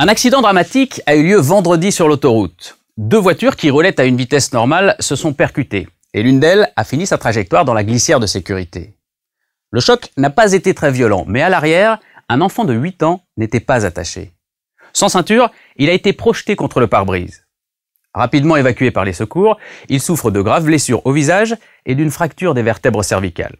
Un accident dramatique a eu lieu vendredi sur l'autoroute. Deux voitures qui roulaient à une vitesse normale se sont percutées et l'une d'elles a fini sa trajectoire dans la glissière de sécurité. Le choc n'a pas été très violent, mais à l'arrière, un enfant de 8 ans n'était pas attaché. Sans ceinture, il a été projeté contre le pare-brise. Rapidement évacué par les secours, il souffre de graves blessures au visage et d'une fracture des vertèbres cervicales.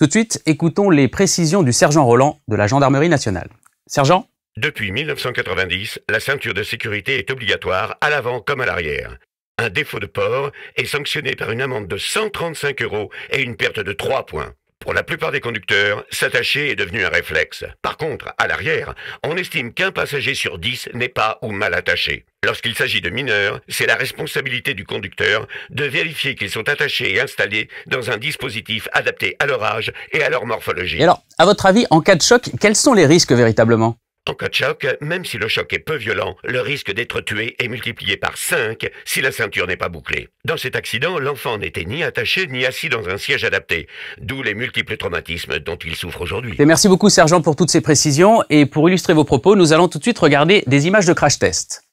Tout de suite, écoutons les précisions du sergent Roland de la Gendarmerie nationale. Sergent depuis 1990, la ceinture de sécurité est obligatoire à l'avant comme à l'arrière. Un défaut de port est sanctionné par une amende de 135 euros et une perte de 3 points. Pour la plupart des conducteurs, s'attacher est devenu un réflexe. Par contre, à l'arrière, on estime qu'un passager sur 10 n'est pas ou mal attaché. Lorsqu'il s'agit de mineurs, c'est la responsabilité du conducteur de vérifier qu'ils sont attachés et installés dans un dispositif adapté à leur âge et à leur morphologie. alors, à votre avis, en cas de choc, quels sont les risques véritablement en cas de choc, même si le choc est peu violent, le risque d'être tué est multiplié par 5 si la ceinture n'est pas bouclée. Dans cet accident, l'enfant n'était ni attaché ni assis dans un siège adapté, d'où les multiples traumatismes dont il souffre aujourd'hui. Merci beaucoup, Sergent, pour toutes ces précisions. Et pour illustrer vos propos, nous allons tout de suite regarder des images de crash test.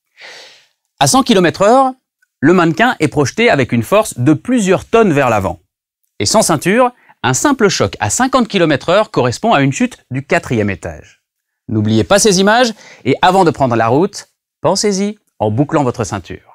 À 100 km/h, le mannequin est projeté avec une force de plusieurs tonnes vers l'avant. Et sans ceinture, un simple choc à 50 km/h correspond à une chute du quatrième étage. N'oubliez pas ces images et avant de prendre la route, pensez-y en bouclant votre ceinture.